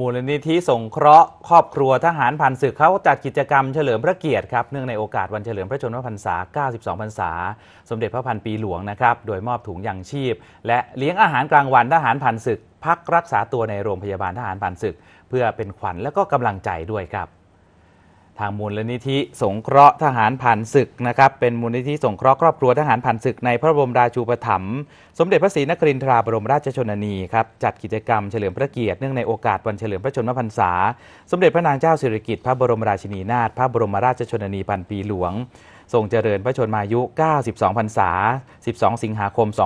มูลนิธิสงเคราะห์ครอบครัวทหารผ่านศึกเขาจัดกิจกรรมเฉลิมพระเกียรติครับเนื่องในโอกาสวันเฉลิมพระชนมพรรษา 92พรรษา สมเด็จพระพันปีหลวงนะครับโดยมอบถุงยางชีพและเลี้ยงอาหารกลางวันทหารผ่านศึก พักรักษาตัวในโรงพยาบาลทหารผ่านศึก เพื่อเป็นขวัญและก็กำลังใจด้วยครับทางมูลลนิธิ สงเคราะห์ทหารผ่านศึกนะครับเป็นมูลนิธิสงเคราะห์ครอบครัวทหารผ่านศึกในพระบรมราชูปถัมภ์สมเด็จพระศรีนครินทราบรมราชชนนีครับจัดกิจกรรมเฉลิมพระเกียรติเนื่องในโอกาสวันเฉลิมพระชนมพรรษา สมเด็จพระนางเจ้าสิริกิติ์พระบรมราชินีนาถพระบรมราชชนนีพันปีหลวงทรงเจริญพระชนมายุ92พรรษา12 สิงหาคม 2567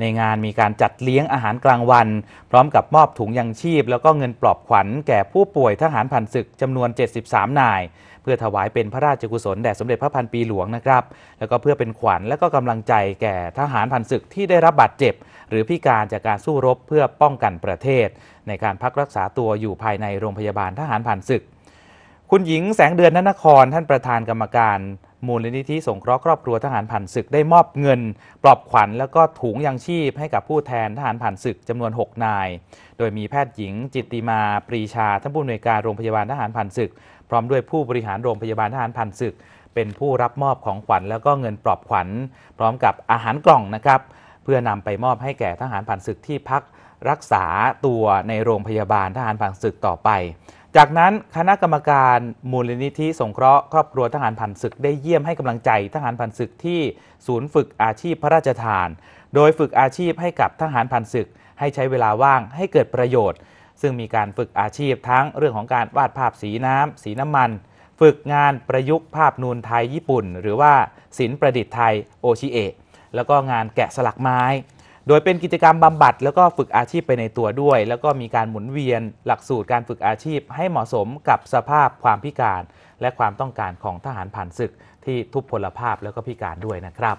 ในงานมีการจัดเลี้ยงอาหารกลางวัน พร้อมกับมอบถุงยังชีพ แล้วก็เงินปลอบขวัญแก่ผู้ป่วยทหารผ่านศึกจำนวน 73นาย เพื่อถวายเป็นพระราชกุศลแด่สมเด็จพระพันปีหลวงนะครับ แล้วก็เพื่อเป็นขวัญและก็กำลังใจแก่ทหารผ่านศึกที่ได้รับบาดเจ็บ หรือพิการจากการสู้รบเพื่อป้องกันประเทศ ในการพักรักษาตัวอยู่ภายในโรงพยาบาลทหารผ่านศึกคุณหญิงแสงเดือนนนครท่านประธานกรรมการมูลนิธิสงเคราะห์ครอบครัวทหารผ่านศึกได้มอบเงิน ปลอบขวัญแล้วก็ถุงยังชีพให้กับผู้แทนทหารผ่านศึกจำนวน6นาย โดยมีแพทย์หญิงจิตติมาปรีชาท่านผู้อำนวยการโรงพยาบาลทหารผ่านศึกพร้อมด้วยผู้บริหารโรงพยาบาลทหารผ่านศึก เป็นผู้รับมอบของขวัญแล้วก็เงินปลอบขวัญ พร้อมกับอาหารกล่องนะครับเพื่อนำไปมอบให้แก่ทหารผ่านศึกที่พักรักษาตัวในโรงพยาบาลทหารผ่านศึกต่อไปจากนั้นคณะกรรมการมูลนิธิสงเคราะห์ครอบครัวทหารผ่านศึกได้เยี่ยมให้กำลังใจทหารผ่านศึกที่ศูนย์ฝึกอาชีพพระราชทาน โดยฝึกอาชีพให้กับทหารผ่านศึกให้ใช้เวลาว่างให้เกิดประโยชน์ ซึ่งมีการฝึกอาชีพทั้งเรื่องของการวาดภาพสีน้ำสีน้ำมัน ฝึกงานประยุกต์ภาพนูนไทยญี่ปุ่น หรือว่าศิลปประดิษฐ์ไทยโอชิเอะ แล้วก็งานแกะสลักไม้โดยเป็นกิจกรรมบำบัดแล้วก็ฝึกอาชีพไปในตัวด้วย แล้วก็มีการหมุนเวียน หลักสูตรการฝึกอาชีพให้เหมาะสมกับสภาพความพิการ และความต้องการของทหารผ่านศึกที่ทุพพลภาพแล้วก็พิการด้วยนะครับ